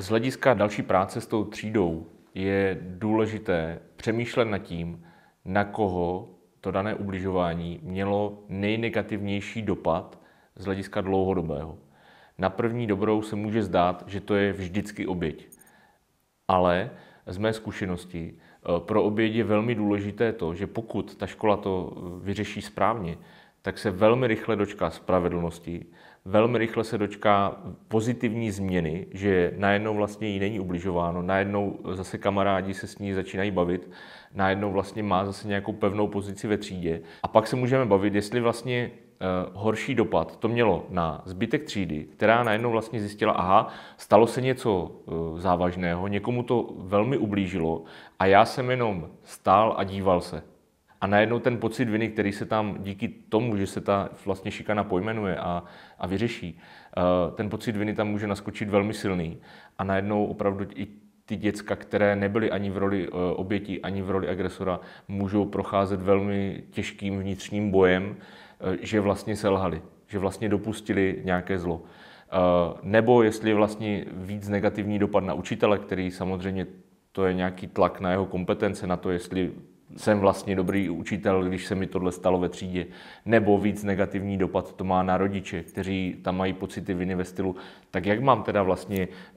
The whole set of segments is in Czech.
Z hlediska další práce s tou třídou je důležité přemýšlet nad tím, na koho to dané ubližování mělo nejnegativnější dopad z hlediska dlouhodobého. Na první dobrou se může zdát, že to je vždycky oběť. Ale z mé zkušenosti eh, pro oběť je velmi důležité to, že pokud ta škola to eh, vyřeší správně, tak se velmi rychle dočká spravedlnosti, velmi rychle se dočká pozitivní změny, že najednou vlastně jí není ubližováno, najednou zase kamarádi se s ní začínají bavit, najednou vlastně má zase nějakou pevnou pozici ve třídě. A pak se můžeme bavit, jestli vlastně eh, horší dopad to mělo na zbytek třídy, která najednou vlastně zjistila, aha, stalo se něco eh, závažného, někomu to velmi ublížilo a já jsem jenom stál a díval se. A najednou ten pocit viny, který se tam díky tomu, že se ta vlastně šikana pojmenuje a, a vyřeší, eh, ten pocit viny tam může naskočit velmi silný. A najednou opravdu i ty děcka, které nebyly ani v roli eh, oběti, ani v roli agresora, můžou procházet velmi těžkým vnitřním bojem, eh, že vlastně selhali, že vlastně dopustili nějaké zlo. Nebo jestli je vlastně víc negativní dopad na učitele, který samozřejmě to je nějaký tlak na jeho kompetence, na to, jestli jsem vlastně dobrý učitel, když se mi tohle stalo ve třídě. Nebo víc negativní dopad to má na rodiče, kteří tam mají pocity viny ve stylu, tak jak mám teda vlastně eh,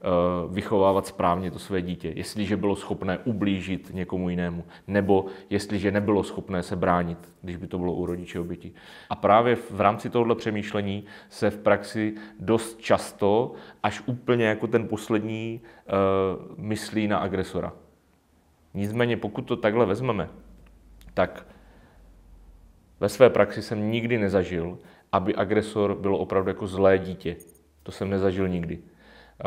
vychovávat správně to své dítě, jestliže bylo schopné ublížit někomu jinému, nebo jestliže nebylo schopné se bránit, když by to bylo u rodiče oběti. A právě v rámci tohoto přemýšlení se v praxi dost často, až úplně jako ten poslední, eh, myslí na agresora. Nicméně pokud to takhle vezmeme, tak ve své praxi jsem nikdy nezažil, aby agresor bylo opravdu jako zlé dítě. To jsem nezažil nikdy. Eh,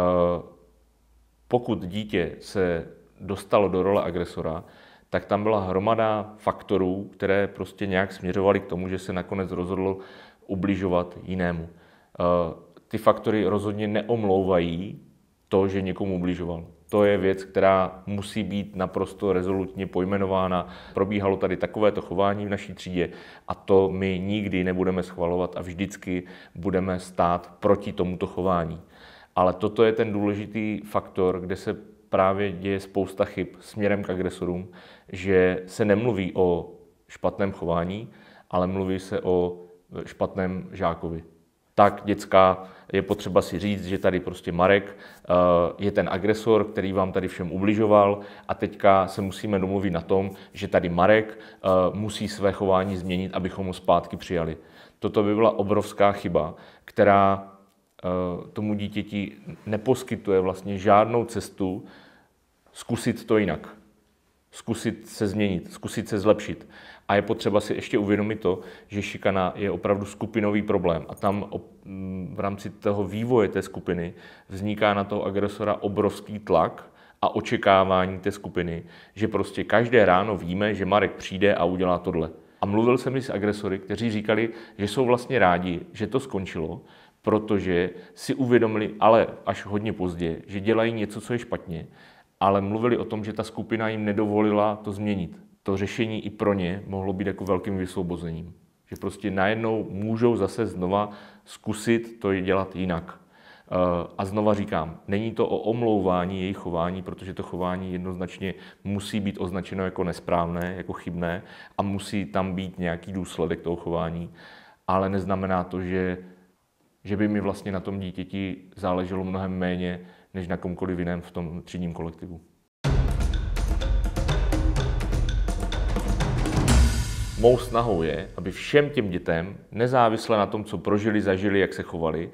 pokud dítě se dostalo do role agresora, tak tam byla hromada faktorů, které prostě nějak směřovaly k tomu, že se nakonec rozhodlo ubližovat jinému. Eh, ty faktory rozhodně neomlouvají to, že někomu ubližoval. To je věc, která musí být naprosto rezolutně pojmenována. Probíhalo tady takovéto chování v naší třídě a to my nikdy nebudeme schvalovat a vždycky budeme stát proti tomuto chování. Ale toto je ten důležitý faktor, kde se právě děje spousta chyb směrem k agresorům, že se nemluví o špatném chování, ale mluví se o špatném žákovi tak dětská je potřeba si říct, že tady prostě Marek eh, je ten agresor, který vám tady všem ubližoval a teďka se musíme domluvit na tom, že tady Marek eh, musí své chování změnit, abychom ho zpátky přijali. Toto by byla obrovská chyba, která eh, tomu dítěti neposkytuje vlastně žádnou cestu zkusit to jinak, zkusit se změnit, zkusit se zlepšit. A je potřeba si ještě uvědomit to, že šikana je opravdu skupinový problém a tam mm, v rámci toho vývoje té skupiny vzniká na toho agresora obrovský tlak a očekávání té skupiny, že prostě každé ráno víme, že Marek přijde a udělá tohle. A mluvil jsem i s agresory, kteří říkali, že jsou vlastně rádi, že to skončilo, protože si uvědomili, ale až hodně pozdě, že dělají něco, co je špatně, ale mluvili o tom, že ta skupina jim nedovolila to změnit to řešení i pro ně mohlo být jako velkým vysvobozením. Že prostě najednou můžou zase znova zkusit to dělat jinak. Eh, a znova říkám, není to o omlouvání jejich chování, protože to chování jednoznačně musí být označeno jako nesprávné, jako chybné a musí tam být nějaký důsledek toho chování, ale neznamená to, že, že by mi vlastně na tom dítěti záleželo mnohem méně než na komkoliv jiném v tom třídním kolektivu. mou snahou je, aby všem těm dětem, nezávisle na tom, co prožili, zažili, jak se chovali,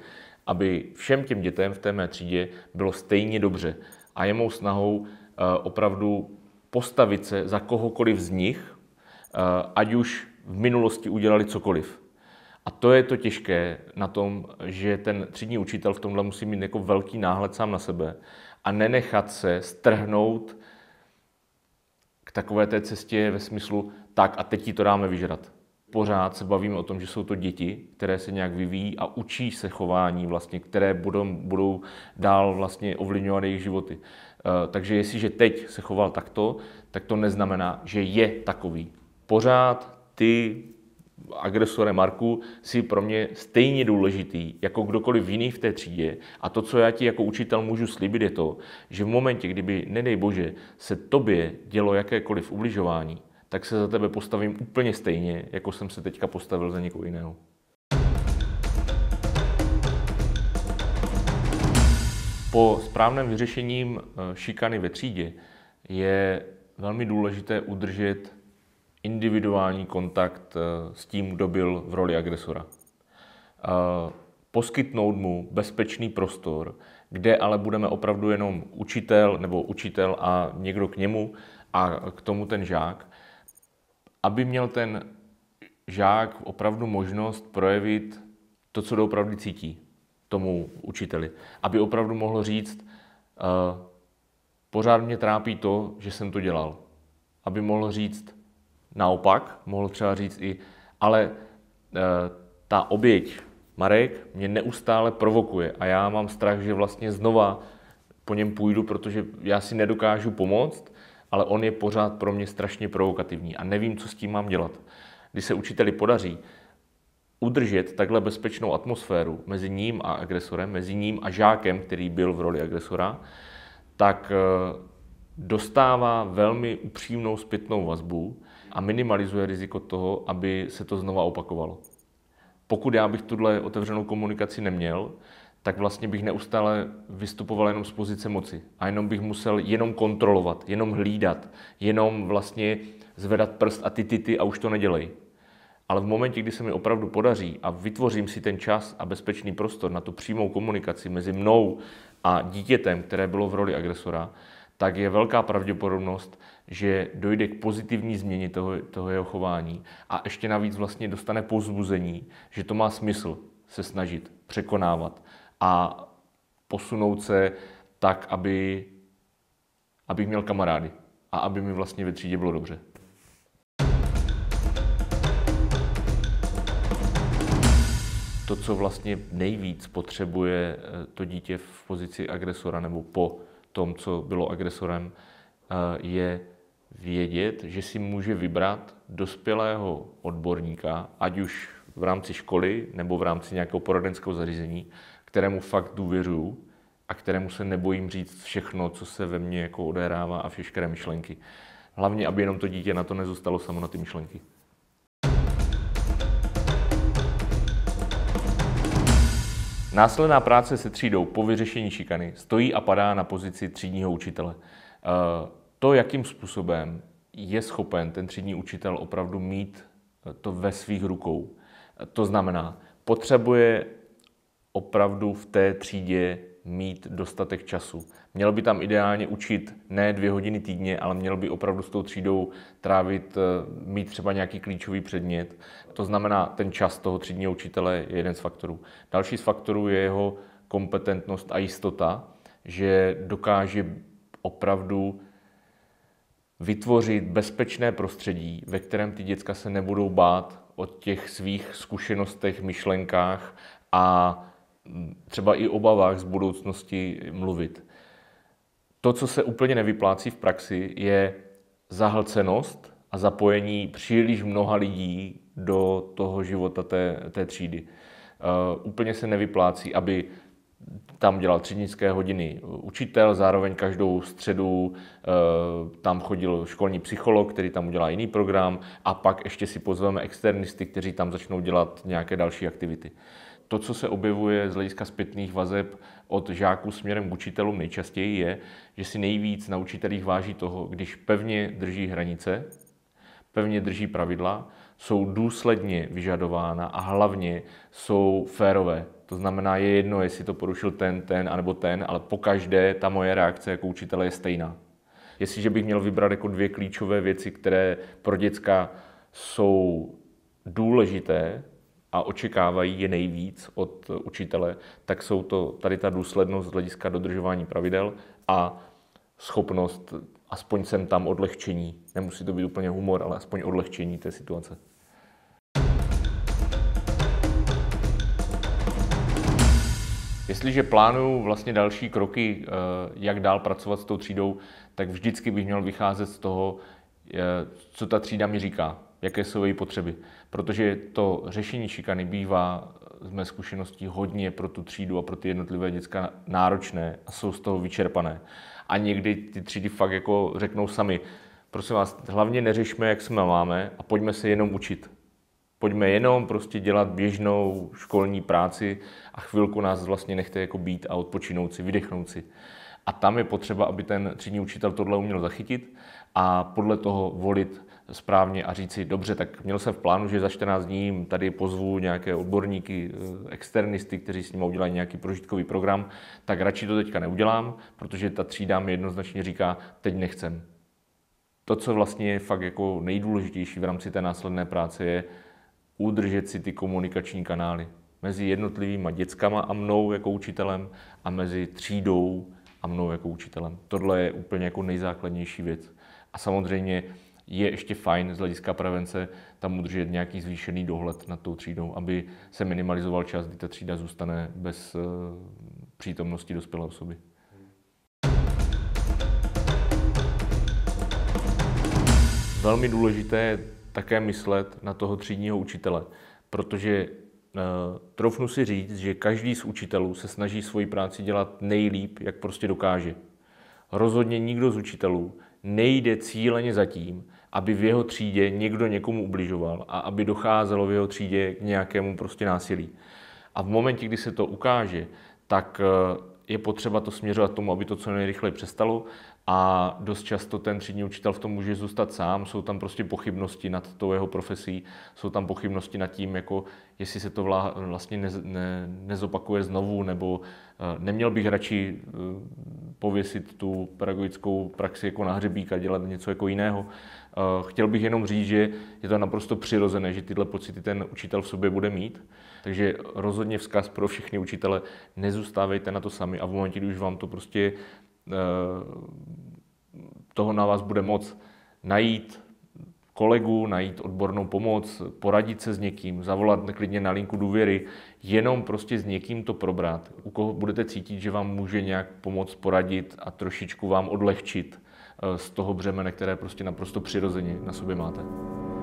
aby všem těm dětem v té mé třídě bylo stejně dobře. A je mou snahou eh, opravdu postavit se za kohokoliv z nich, eh, ať už v minulosti udělali cokoliv. A to je to těžké na tom, že ten třídní učitel v tomhle musí mít jako velký náhled sám na sebe a nenechat se strhnout k takové té cestě ve smyslu, tak a teď ti to dáme vyžrat. Pořád se bavíme o tom, že jsou to děti, které se nějak vyvíjí a učí se chování, vlastně, které budou, budou dál vlastně ovlivňovat jejich životy. Eh, takže jestliže teď se choval takto, tak to neznamená, že je takový. Pořád ty agresore Marku, si pro mě stejně důležitý jako kdokoliv jiný v té třídě. A to, co já ti jako učitel můžu slíbit, je to, že v momentě, kdyby, nedej bože, se tobě dělo jakékoliv ubližování, tak se za tebe postavím úplně stejně, jako jsem se teďka postavil za někoho jiného. Po správném vyřešení eh, šikany ve třídě je velmi důležité udržet individuální kontakt eh, s tím, kdo byl v roli agresora. Eh, poskytnout mu bezpečný prostor, kde ale budeme opravdu jenom učitel nebo učitel a někdo k němu a k tomu ten žák, aby měl ten žák opravdu možnost projevit to, co doopravdy cítí tomu učiteli. Aby opravdu mohl říct, uh, pořád mě trápí to, že jsem to dělal. Aby mohl říct naopak, mohl třeba říct i, ale uh, ta oběť Marek mě neustále provokuje a já mám strach, že vlastně znova po něm půjdu, protože já si nedokážu pomoct, ale on je pořád pro mě strašně provokativní a nevím, co s tím mám dělat. Když se učiteli podaří udržet takhle bezpečnou atmosféru mezi ním a agresorem, mezi ním a žákem, který byl v roli agresora, tak eh, dostává velmi upřímnou zpětnou vazbu a minimalizuje riziko toho, aby se to znova opakovalo. Pokud já bych tuhle otevřenou komunikaci neměl, tak vlastně bych neustále vystupoval jenom z pozice moci a jenom bych musel jenom kontrolovat, jenom hlídat, jenom vlastně zvedat prst a ty, ty, ty a už to nedělej. Ale v momentě, kdy se mi opravdu podaří a vytvořím si ten čas a bezpečný prostor na tu přímou komunikaci mezi mnou a dítětem, které bylo v roli agresora, tak je velká pravděpodobnost, že dojde k pozitivní změně toho, toho jeho chování a ještě navíc vlastně dostane pozbuzení, že to má smysl se snažit překonávat a posunout se tak, aby, abych měl kamarády a aby mi vlastně ve třídě bylo dobře. To, co vlastně nejvíc potřebuje eh, to dítě v pozici agresora nebo po tom, co bylo agresorem, eh, je vědět, že si může vybrat dospělého odborníka, ať už v rámci školy nebo v rámci nějakého poradenského zařízení, kterému fakt důvěřuju a kterému se nebojím říct všechno, co se ve mně jako odehrává a všechny myšlenky. Hlavně, aby jenom to dítě na to nezůstalo samo na ty myšlenky. Následná práce se třídou po vyřešení šikany stojí a padá na pozici třídního učitele. Eh, to, jakým způsobem je schopen ten třídní učitel opravdu mít eh, to ve svých rukou, eh, to znamená, potřebuje opravdu v té třídě mít dostatek času. Měl by tam ideálně učit ne dvě hodiny týdně, ale měl by opravdu s tou třídou trávit, eh, mít třeba nějaký klíčový předmět. To znamená, ten čas toho třídního učitele je jeden z faktorů. Další z faktorů je jeho kompetentnost a jistota, že dokáže opravdu vytvořit bezpečné prostředí, ve kterém ty děcka se nebudou bát o těch svých zkušenostech, myšlenkách a třeba i obavách z budoucnosti mluvit. To, co se úplně nevyplácí v praxi, je zahlcenost a zapojení příliš mnoha lidí do toho života té, té třídy. Eh, úplně se nevyplácí, aby tam dělal třídnické hodiny učitel, zároveň každou středu e, tam chodil školní psycholog, který tam udělá jiný program a pak ještě si pozveme externisty, kteří tam začnou dělat nějaké další aktivity to, co se objevuje z hlediska zpětných vazeb od žáků směrem k učitelům nejčastěji, je, že si nejvíc na učitelích váží toho, když pevně drží hranice, pevně drží pravidla, jsou důsledně vyžadována a hlavně jsou férové. To znamená, je jedno, jestli to porušil ten, ten, anebo ten, ale po každé ta moje reakce jako učitele je stejná. Jestliže bych měl vybrat jako dvě klíčové věci, které pro děcka jsou důležité, a očekávají je nejvíc od eh, učitele, tak jsou to tady ta důslednost z hlediska dodržování pravidel a schopnost eh, aspoň sem tam odlehčení. Nemusí to být úplně humor, ale aspoň odlehčení té situace. Jestliže plánuju vlastně další kroky, eh, jak dál pracovat s tou třídou, tak vždycky bych měl vycházet z toho, co ta třída mi říká jaké jsou její potřeby. Protože to řešení šikany bývá z mé zkušeností hodně pro tu třídu a pro ty jednotlivé děcka náročné a jsou z toho vyčerpané. A někdy ty třídy fakt jako řeknou sami, prosím vás, hlavně neřešme, jak jsme máme a pojďme se jenom učit. Pojďme jenom prostě dělat běžnou školní práci a chvilku nás vlastně nechte jako být a odpočinout si, vydechnout si. A tam je potřeba, aby ten třídní učitel tohle uměl zachytit a podle toho volit správně a říci, dobře, tak měl jsem v plánu, že za 14 dní tady pozvu nějaké odborníky, eh, externisty, kteří s ním udělají nějaký prožitkový program, tak radši to teďka neudělám, protože ta třída mi jednoznačně říká, teď nechcem. To, co vlastně je fakt jako nejdůležitější v rámci té následné práce, je udržet si ty komunikační kanály mezi jednotlivými dětskama a mnou jako učitelem a mezi třídou a mnou jako učitelem. Tohle je úplně jako nejzákladnější věc. A samozřejmě je ještě fajn z hlediska prevence tam udržet nějaký zvýšený dohled nad tou třídou, aby se minimalizoval čas, kdy ta třída zůstane bez eh, přítomnosti dospělé osoby. Velmi důležité je také myslet na toho třídního učitele, protože eh, troufnu si říct, že každý z učitelů se snaží svoji práci dělat nejlíp, jak prostě dokáže. Rozhodně nikdo z učitelů nejde cíleně za tím, aby v jeho třídě někdo někomu ubližoval a aby docházelo v jeho třídě k nějakému prostě násilí. A v momentě, kdy se to ukáže, tak eh, je potřeba to směřovat tomu, aby to co nejrychleji přestalo a dost často ten třídní učitel v tom může zůstat sám, jsou tam prostě pochybnosti nad tou jeho profesí, jsou tam pochybnosti nad tím, jako jestli se to vlastně ne, ne, nezopakuje znovu, nebo eh, neměl bych radši eh, pověsit tu pedagogickou praxi jako na hřebík a dělat něco jako jiného. Eh, chtěl bych jenom říct, že je to naprosto přirozené, že tyhle pocity ten učitel v sobě bude mít. Takže rozhodně vzkaz pro všechny učitele, nezůstávejte na to sami a v momentě, když vám to prostě eh, toho na vás bude moc najít, kolegu, najít odbornou pomoc, poradit se s někým, zavolat klidně na linku důvěry, jenom prostě s někým to probrat, u koho budete cítit, že vám může nějak pomoct poradit a trošičku vám odlehčit eh, z toho břemene, které prostě naprosto přirozeně na sobě máte.